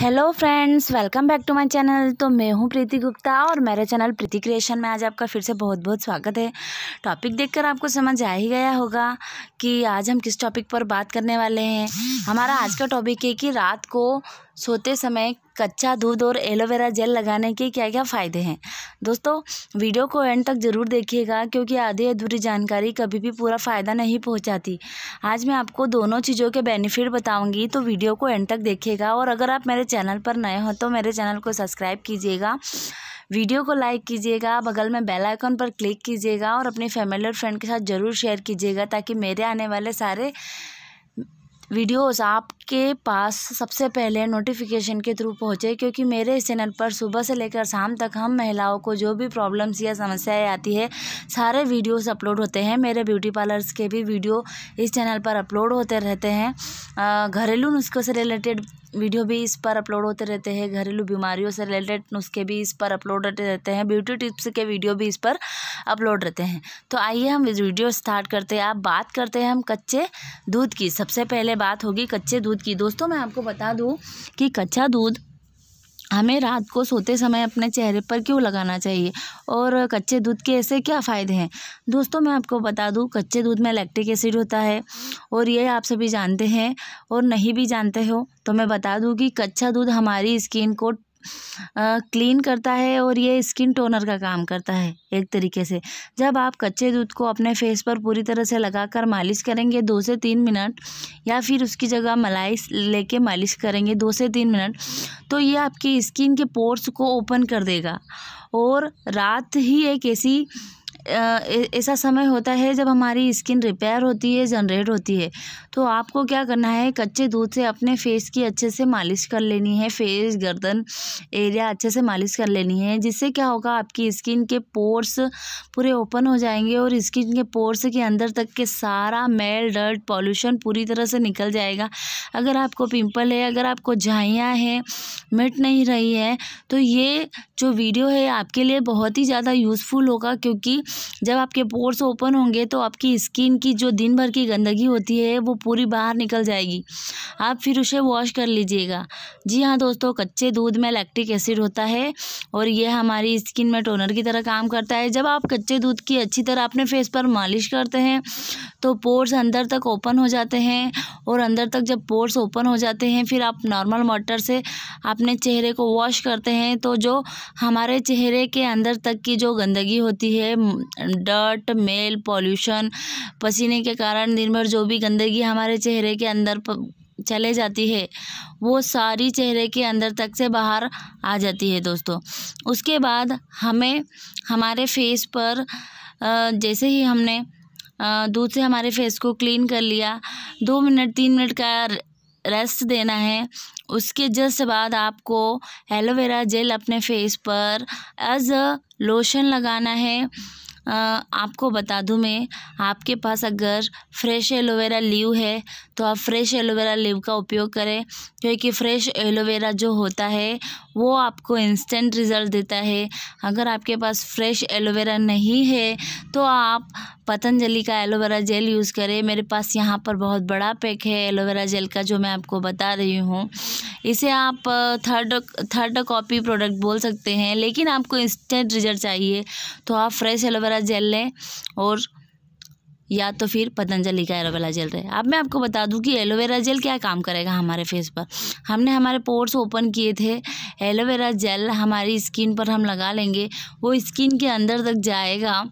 hello friends welcome back to my channel तो मैं हूं प्रीति गुप्ता और मेरे चैनल प्रीति क्रिएशन में आज आपका फिर से बहुत बहुत स्वागत है टॉपिक देखकर आपको समझ आ ही गया होगा कि आज हम किस टॉपिक पर बात करने वाले हैं हमारा आज का टॉपिक है कि रात को सोते समय कच्चा दूध और एलोवेरा जेल लगाने के क्या क्या फ़ायदे हैं दोस्तों वीडियो को एंड तक ज़रूर देखिएगा क्योंकि आधी अधूरी जानकारी कभी भी पूरा फ़ायदा नहीं पहुंचाती आज मैं आपको दोनों चीज़ों के बेनिफिट बताऊंगी तो वीडियो को एंड तक देखिएगा और अगर आप मेरे चैनल पर नए हों तो मेरे चैनल को सब्सक्राइब कीजिएगा वीडियो को लाइक कीजिएगा बगल में बेल आइकन पर क्लिक कीजिएगा और अपनी फैमिली और फ्रेंड के साथ ज़रूर शेयर कीजिएगा ताकि मेरे आने वाले सारे वीडियोज़ आपके पास सबसे पहले नोटिफिकेशन के थ्रू पहुँचे क्योंकि मेरे इस चैनल पर सुबह से लेकर शाम तक हम महिलाओं को जो भी प्रॉब्लम्स या समस्याएं आती है सारे वीडियोस अपलोड होते हैं मेरे ब्यूटी पार्लर्स के भी वीडियो इस चैनल पर अपलोड होते रहते हैं घरेलू नुस्खों से रिलेटेड वीडियो भी इस पर अपलोड होते रहते हैं घरेलू बीमारियों से रिलेटेड नुस्खे भी इस पर अपलोड होते रहते हैं ब्यूटी टिप्स के वीडियो भी इस पर अपलोड रहते हैं तो आइए हम वीडियो स्टार्ट करते हैं आप बात करते हैं हम कच्चे दूध की सबसे पहले बात होगी कच्चे दूध की दोस्तों मैं आपको बता दूँ कि कच्चा दूध हमें रात को सोते समय अपने चेहरे पर क्यों लगाना चाहिए और कच्चे दूध के ऐसे क्या फ़ायदे हैं दोस्तों मैं आपको बता दूं कच्चे दूध में लैक्टिक एसिड होता है और ये आप सभी जानते हैं और नहीं भी जानते हो तो मैं बता दूं कि कच्चा दूध हमारी स्किन को क्लीन करता है और ये स्किन टोनर का काम करता है एक तरीके से जब आप कच्चे दूध को अपने फेस पर पूरी तरह से लगाकर मालिश करेंगे दो से तीन मिनट या फिर उसकी जगह मलाई लेके मालिश करेंगे दो से तीन मिनट तो ये आपकी स्किन के पोर्स को ओपन कर देगा और रात ही एक ऐसी ऐसा समय होता है जब हमारी स्किन रिपेयर होती है जनरेट होती है तो आपको क्या करना है कच्चे दूध से अपने फेस की अच्छे से मालिश कर लेनी है फेस गर्दन एरिया अच्छे से मालिश कर लेनी है जिससे क्या होगा आपकी स्किन के पोर्स पूरे ओपन हो जाएंगे और स्किन के पोर्स के अंदर तक के सारा मेल डर्ट पॉल्यूशन पूरी तरह से निकल जाएगा अगर आपको पिम्पल है अगर आपको झाइयाँ हैं मिट नहीं रही है तो ये जो वीडियो है आपके लिए बहुत ही ज़्यादा यूज़फुल होगा क्योंकि जब आपके पोर्स ओपन होंगे तो आपकी स्किन की जो दिन भर की गंदगी होती है वो पूरी बाहर निकल जाएगी आप फिर उसे वॉश कर लीजिएगा जी हाँ दोस्तों कच्चे दूध में लैक्टिक एसिड होता है और यह हमारी स्किन में टोनर की तरह काम करता है जब आप कच्चे दूध की अच्छी तरह अपने फेस पर मालिश करते हैं तो पोर्स अंदर तक ओपन हो जाते हैं और अंदर तक जब पोर्स ओपन हो जाते हैं फिर आप नॉर्मल वाटर से अपने चेहरे को वॉश करते हैं तो जो हमारे चेहरे के अंदर तक की जो गंदगी होती है डर्ट मेल पॉल्यूशन पसीने के कारण दिन भर जो भी गंदगी हमारे चेहरे के अंदर चले जाती है वो सारी चेहरे के अंदर तक से बाहर आ जाती है दोस्तों उसके बाद हमें हमारे फेस पर जैसे ही हमने दूध से हमारे फेस को क्लीन कर लिया दो मिनट तीन मिनट का रेस्ट देना है उसके जस्ट बाद आपको एलोवेरा जेल अपने फेस पर एज अ लोशन लगाना है आपको बता दूँ मैं आपके पास अगर फ्रेश एलोवेरा लीव है तो आप फ्रेश एलोवेरा लीव का उपयोग करें क्योंकि फ्रेश एलोवेरा जो होता है वो आपको इंस्टेंट रिज़ल्ट देता है अगर आपके पास फ्रेश एलोवेरा नहीं है तो आप पतंजलि का एलोवेरा जेल यूज़ करें मेरे पास यहाँ पर बहुत बड़ा पैक है एलोवेरा जेल का जो मैं आपको बता रही हूँ इसे आप थर्ड थर्ड कॉपी प्रोडक्ट बोल सकते हैं लेकिन आपको इंस्टेंट रिजल्ट चाहिए तो आप फ्रेश एलोवेरा जेल लें और या तो फिर पतंजलि का एलोवेरा जेल रहे अब मैं आपको बता दूं कि एलोवेरा जेल क्या काम करेगा हमारे फेस पर हमने हमारे पोर्स ओपन किए थे एलोवेरा जेल हमारी स्किन पर हम लगा लेंगे वो स्किन के अंदर तक जाएगा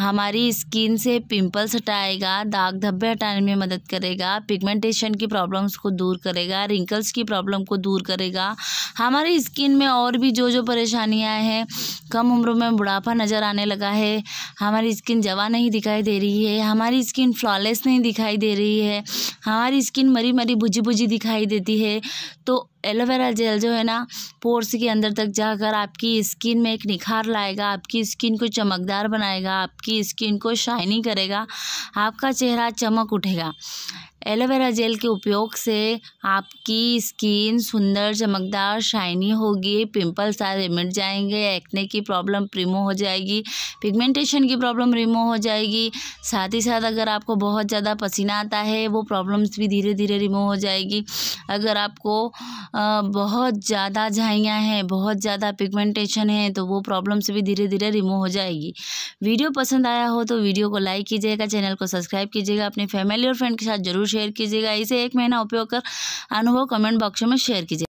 हमारी स्किन से पिंपल्स हटाएगा दाग धब्बे हटाने में मदद करेगा पिगमेंटेशन की प्रॉब्लम्स को दूर करेगा रिंकल्स की प्रॉब्लम को दूर करेगा हमारी स्किन में और भी जो जो परेशानियां हैं कम उम्र में बुढ़ापा नज़र आने लगा है हमारी स्किन जवा नहीं दिखाई दे रही है हमारी स्किन फ्लॉलेस नहीं दिखाई दे रही है हमारी स्किन मरी मरी बुझी बुझी दिखाई देती है तो एलोवेरा जेल जो है ना पोर्स के अंदर तक जाकर आपकी स्किन में एक निखार लाएगा आपकी स्किन को चमकदार बनाएगा आपकी स्किन को शाइनिंग करेगा आपका चेहरा चमक उठेगा एलोवेरा जेल के उपयोग से आपकी स्किन सुंदर चमकदार शाइनी होगी पिंपल सारे मिट जाएंगे एक्ने की प्रॉब्लम रिमूव हो जाएगी पिगमेंटेशन की प्रॉब्लम रिमूव हो जाएगी साथ ही साथ अगर आपको बहुत ज़्यादा पसीना आता है वो प्रॉब्लम्स भी धीरे धीरे रिमूव हो जाएगी अगर आपको बहुत ज़्यादा झाइयाँ हैं बहुत ज़्यादा पिगमेंटेशन है तो वो प्रॉब्लम्स भी धीरे धीरे रिमूव हो जाएगी वीडियो पसंद आया हो तो वीडियो को लाइक कीजिएगा चैनल को सब्सक्राइब कीजिएगा अपने फैमिली और फ्रेंड के साथ ज़रूर शेयर कीजिएगा इसे एक महीना उपयोग कर अनुभव कमेंट बॉक्स में शेयर कीजिए